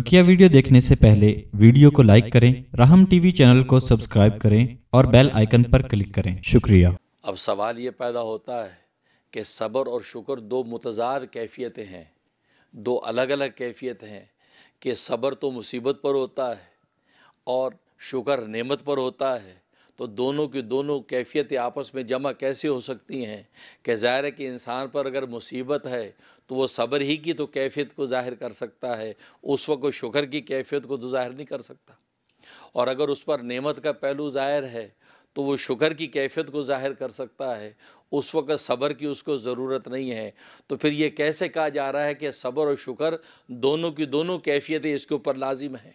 बकिया वीडियो देखने से पहले वीडियो को लाइक करें राहम टीवी चैनल को सब्सक्राइब करें और बेल आइकन पर क्लिक करें शुक्रिया अब सवाल ये पैदा होता है कि सब्र और शुक्र दो मुतजाद कैफियतें हैं दो अलग अलग कैफियत हैं कि सब्र तो मुसीबत पर होता है और शुक्र नेमत पर होता है तो दोनों की दोनों कैफियतें आपस में जमा कैसे हो सकती हैं कि ज़ाहिर है कि इंसान पर अगर मुसीबत है तो वो सब्र ही की तो कैफियत को ज़ाहिर कर सकता है उस वक्त शुक्र की कैफियत को तो ज़ाहिर नहीं कर सकता और अगर उस पर नेमत का पहलू ज़ाहिर है तो वो शुक्र की कैफियत को ज़ाहिर कर सकता है उस वक़्त सब्र की उसको ज़रूरत नहीं है तो फिर ये कैसे कहा जा रहा है कि सब्र और शुक्र दोनों की दोनों कैफियतें इसके ऊपर लाजिम हैं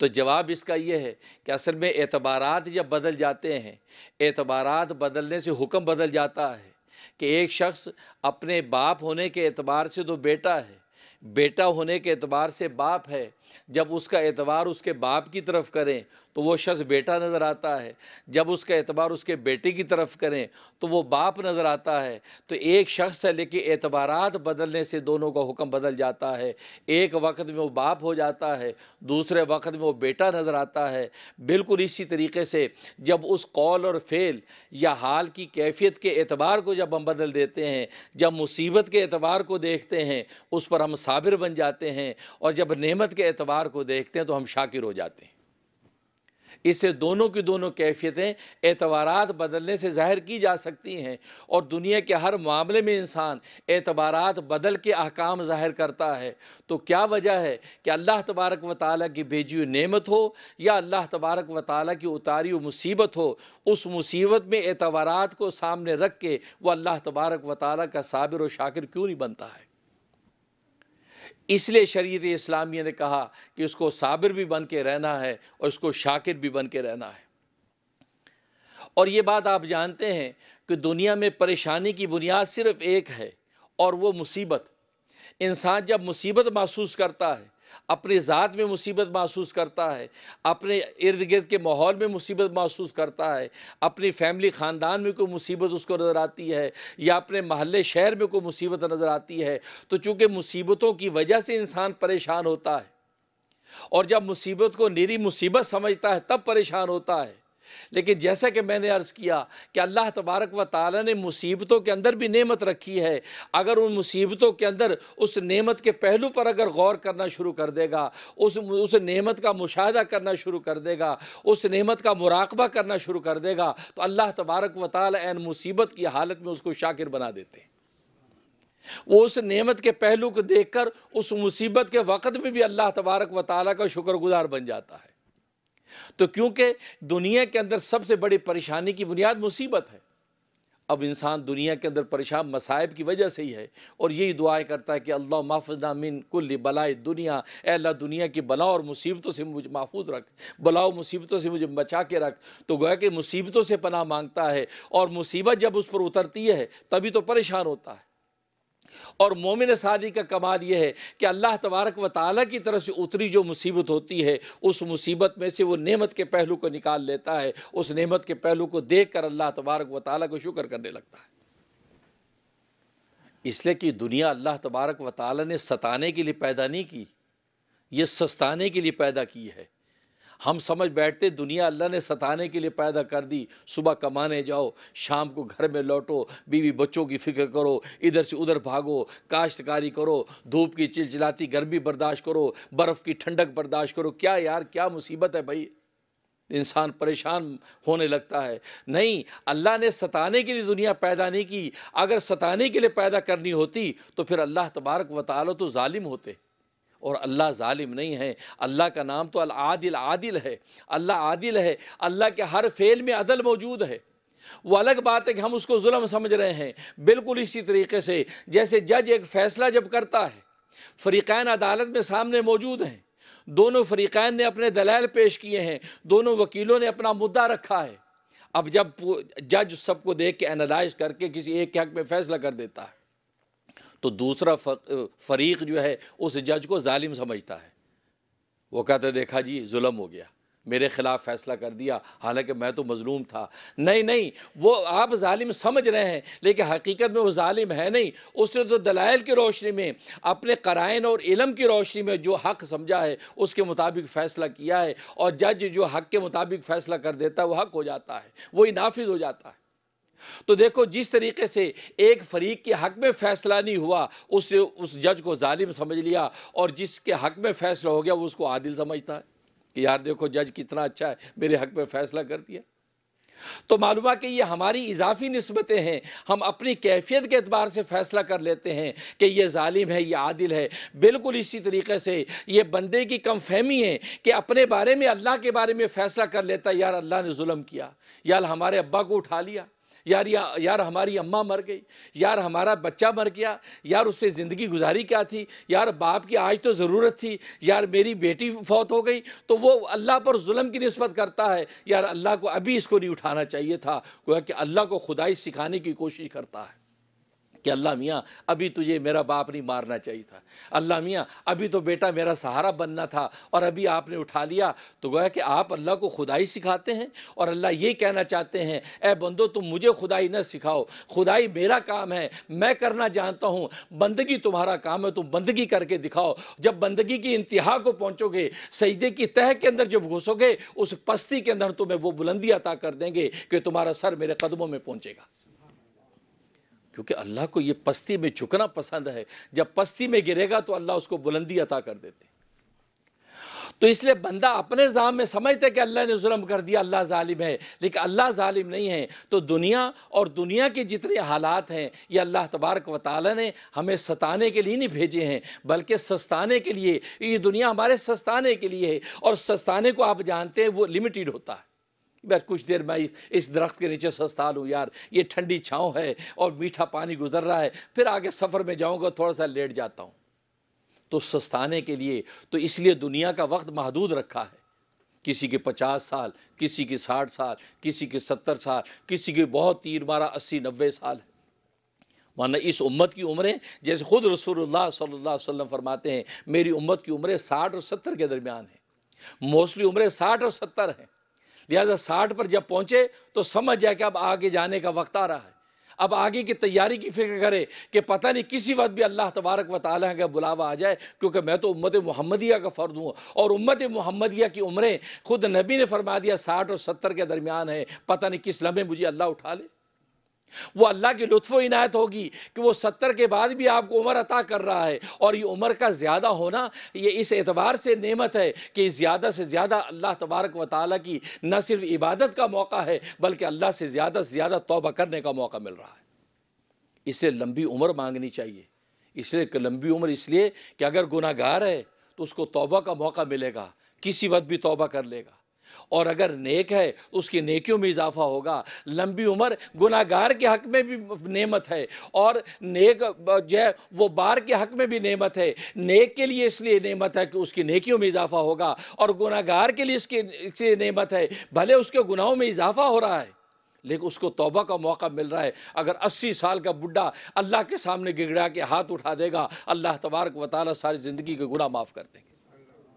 तो जवाब इसका यह है कि असल में एतबारात जब बदल जाते हैं एतबारात बदलने से हुक्म बदल जाता है कि एक शख्स अपने बाप होने के एतबार से तो बेटा है बेटा होने के एतबार से बाप है जब उसका एतबार उसके बाप की तरफ करें तो वो शख्स बेटा नज़र आता है जब उसका एतबार उसके बेटे की तरफ करें तो वो बाप नज़र आता है तो एक शख्स है लेकिन एतबार बदलने से दोनों का हुक्म बदल जाता है एक वक्त में वो बाप हो जाता है दूसरे वक्त में वो बेटा नज़र आता है बिल्कुल इसी तरीके से जब उस कौल और फेल या हाल की कैफियत के एतबार को जब हम बदल देते हैं जब मुसीबत के एतबार को देखते हैं उस पर हम साबिर बन जाते हैं और जब नमत के एतबार एतबार को देखते हैं तो हम शाकिर हो जाते हैं इससे दोनों की दोनों कैफियतें एतवार बदलने से ज़ाहिर की जा सकती हैं और दुनिया के हर मामले में इंसान एतबार बदल के अहकाम ज़ाहिर करता है तो क्या वजह है कि अल्लाह तबारक व ताली की भेजी हुई नेमत हो या अल्लाह तबारक व ताली की उतारी हुई मुसीबत हो उस मुसीबत में एतवार को सामने रख के वह अल्लाह तबारक व ताल का साबिर और शाकिर क्यों नहीं बनता है इसलिए शरीत इस्लामिया ने कहा कि उसको साबिर भी बन के रहना है और उसको शाकिर भी बन के रहना है और ये बात आप जानते हैं कि दुनिया में परेशानी की बुनियाद सिर्फ़ एक है और वो मुसीबत इंसान जब मुसीबत महसूस करता है अपने ज़ात में मुसीबत महसूस करता है अपने इर्द गिर्द के माहौल में मुसीबत महसूस करता है अपनी फैमिली ख़ानदान में कोई मुसीबत उसको नज़र आती है या अपने महल्ले शहर में कोई मुसीबत नज़र आती है तो चूँकि मुसीबतों की वजह से इंसान परेशान होता है और जब मुसीबत को निरी मुसीबत समझता है तब परेशान होता है लेकिन जैसा कि मैंने अर्ज़ किया कि अल्लाह तबारक व ताली ने मुसीबतों के अंदर भी नेमत रखी है अगर उन मुसीबतों के अंदर उस नेमत के पहलू पर अगर गौर करना शुरू कर देगा उस उस नेमत का मुशाह करना शुरू कर देगा उस नेमत का मुराकबा करना शुरू कर देगा तो अल्लाह तबारक व ताली एन मुसीबत की हालत में उसको शाकिर बना देते हैं वो उस नेमत के पहलू को देखकर उस मुसीबत के वक़्त में भी अल्लाह तबारक व ताली का शुक्रगुजार बन जाता है तो क्योंकि दुनिया के अंदर सबसे बड़ी परेशानी की बुनियाद मुसीबत है अब इंसान दुनिया के अंदर परेशान मसायब की वजह से ही है और यही दुआएं करता है कि अल्लाह माफना मिन कुल बलाए दुनिया अल्लाह दुनिया की बला और मुसीबतों से मुझे महफूज रख बलाओ मुसीबतों से मुझे बचा के रख तो गोया कि मुसीबतों से पनाह मांगता है और मुसीबत जब उस पर उतरती है तभी तो परेशान होता है और मोमिन सादी का कमाल यह है कि अल्लाह तबारक व ताली की तरफ से उतरी जो मुसीबत होती है उस मुसीबत में से वो नेमत के पहलू को निकाल लेता है उस नेमत के पहलू को देख कर अल्लाह तबारक व ताली को शुक्र करने लगता है इसलिए कि दुनिया अल्लाह तबारक व ताली ने सताने के लिए पैदा नहीं की ये सस्ताने के लिए पैदा की है हम समझ बैठते दुनिया अल्लाह ने सताने के लिए पैदा कर दी सुबह कमाने जाओ शाम को घर में लौटो बीवी बच्चों की फिक्र करो इधर से उधर भागो काश्तकारी करो धूप की चिलचिलाती गर्मी बर्दाश्त करो बर्फ़ की ठंडक बर्दाश्त करो क्या यार क्या मुसीबत है भाई इंसान परेशान होने लगता है नहीं अल्लाह ने सताने के लिए दुनिया पैदा नहीं की अगर सताने के लिए पैदा करनी होती तो फिर अल्लाह तबारक वाली तो ालिम होते और अल्लाह ालिम नहीं है अल्लाह का नाम तो अलादिल आदिल है अल्लाह आदिल है अल्लाह के हर फ़ेल में अदल मौजूद है वो अलग बात है कि हम उसको जुल्म समझ रहे हैं बिल्कुल इसी तरीके से जैसे जज एक फ़ैसला जब करता है फ़रीक़ान अदालत में सामने मौजूद हैं दोनों फ़रीक़ान ने अपने दलाल पेश किए हैं दोनों वकीलों ने अपना मुद्दा रखा है अब जब जज सबको देख के एनालाइज करके किसी एक के हक में फ़ैसला कर देता है तो दूसरा फरीक जो है उस जज को ालिम समझता है वो कहते देखा जी म हो गया मेरे ख़िलाफ़ फ़ैसला कर दिया हालांकि मैं तो मज़लूम था नहीं नहीं वो आप ालिम समझ रहे हैं लेकिन हकीकत में वो ालिम है नहीं उसने तो दलाइल की रोशनी में अपने कराइन और इलम की रोशनी में जो हक़ समझा है उसके मुताबिक फ़ैसला किया है और जज जो हक़ के मुताबिक फ़ैसला कर देता है वो हक़ हो जाता है वही नाफिज हो जाता है तो देखो जिस तरीके से एक फरीक के हक में फैसला नहीं हुआ उससे उस जज को जालिम समझ लिया और जिसके हक में फैसला हो गया वो उसको आदिल समझता है कि यार देखो जज कितना अच्छा है मेरे हक में फैसला कर दिया तो मालूम कि ये हमारी इजाफी नस्बतें हैं हम अपनी कैफियत के अतबार से फ़ैसला कर लेते हैं कि ये ालिम है ये आदिल है बिल्कुल इसी तरीके से ये बंदे की कम फहमी है कि अपने बारे में अल्लाह के बारे में फ़ैसला कर लेता यार अल्लाह ने जुल्म किया यार हमारे अब्बा को उठा लिया यार या, यार हमारी अम्मा मर गई यार हमारा बच्चा मर गया यार उससे ज़िंदगी गुजारी क्या थी यार बाप की आज तो ज़रूरत थी यार मेरी बेटी फौत हो गई तो वो अल्लाह पर जुल्म की नस्बत करता है यार अल्लाह को अभी इसको नहीं उठाना चाहिए था गोया कि अल्लाह को खुदाई सिखाने की कोशिश करता है कि अल्लाह मियाँ अभी तुझे मेरा बाप नहीं मारना चाहिए था अल्लाह मियाँ अभी तो बेटा मेरा सहारा बनना था और अभी आपने उठा लिया तो गोया कि आप अल्लाह को खुदाई सिखाते हैं और अल्लाह ये कहना चाहते हैं ए बंदो तुम मुझे खुदाई न सिखाओ खुदाई मेरा काम है मैं करना जानता हूँ बंदगी तुम्हारा काम है तुम बंदगी करके दिखाओ जब बंदगी की इंतहा को पहुँचोगे सईदे की तह के अंदर जब घुसोगे उस पस्ती के अंदर तुम्हें वो बुलंदी अता कर देंगे कि तुम्हारा सर मेरे कदमों में पहुँचेगा क्योंकि अल्लाह को ये पस्ती में झुकना पसंद है जब पस्ती में गिरेगा तो अल्लाह उसको बुलंदी अता कर देते तो इसलिए बंदा अपने जाम में समझते कि अल्लाह ने जुलम कर दिया अल्लाह जालिम है लेकिन अल्लाह जालिम नहीं है तो दुनिया और दुनिया के जितने हालात हैं ये अल्लाह तबारक व ने हमें सताने के लिए नहीं भेजे हैं बल्कि सस्ताने के लिए ये दुनिया हमारे सस्ताने के लिए है और सस्ताने को आप जानते हैं वो लिमिटेड होता है मैं कुछ देर मैं इस दरख्त के नीचे सस्ता लूँ यार ये ठंडी छाँव है और मीठा पानी गुजर रहा है फिर आगे सफ़र में जाऊँगा थोड़ा सा लेट जाता हूँ तो सस्ताने के लिए तो इसलिए दुनिया का वक्त महदूद रखा है किसी के पचास साल किसी के साठ साल किसी के सत्तर साल किसी के बहुत तीर मारा अस्सी नब्बे साल है वरना इस उम्मत की उम्रें जैसे खुद रसूलुल्लाह सल्लल्लाहु अलैहि वसल्लम फरमाते हैं मेरी उम्मत की उम्रें साठ और सत्तर के दरमियान है मोस्टली उम्रें साठ और सत्तर हैं लिहाजा साठ पर जब पहुँचे तो समझ जाए कि अब आगे जाने का वक्त आ रहा है अब आगे की तैयारी की फिक्र करें कि पता नहीं किसी वक्त भी अल्लाह तबारक व ताली का बुलावा आ जाए क्योंकि मैं तो उम्मत महमदिया का फ़र्द हूँ और उम्मत महमदिया की उम्रें खुद नबी ने फरमा दिया साठ और सत्तर के दरमियान है पता नहीं किस लम्हे मुझे अल्लाह उठा ले वो अल्लाह की लुत्फ़ इनायत होगी कि वो सत्तर के बाद भी आपको उम्र अता कर रहा है और ये उम्र का ज़्यादा होना ये इस एतबार से नेमत है कि ज़्यादा से ज़्यादा अल्लाह तबारक व ताली की न सिर्फ इबादत का मौका है बल्कि अल्लाह से ज़्यादा से ज़्यादा तोबा करने का मौका मिल रहा है इसलिए लंबी उम्र मांगनी चाहिए इसलिए लंबी उम्र इसलिए कि अगर गुनागार है तो उसको तोबा का मौका मिलेगा किसी वक्त भी तोबा कर लेगा और अगर नेक है उसकी नेकियों में इजाफा होगा लंबी उम्र गुनागार के हक में भी नेमत है और नेक जो है वो बार के हक में भी नेमत है नेक के लिए इसलिए नेमत है कि उसकी नेकियों में इजाफा होगा और गुनागार के लिए इसके इसलिए नेमत है भले उसके गुनाहों में इजाफा हो रहा है लेकिन उसको तोबा का मौका मिल रहा है अगर 80 साल का बुढ़ा अल्लाह के सामने गिगड़ा के हाथ उठा देगा अल्लाह तबारक वाली सारी ज़िंदगी के गुनाह माफ़ कर देगा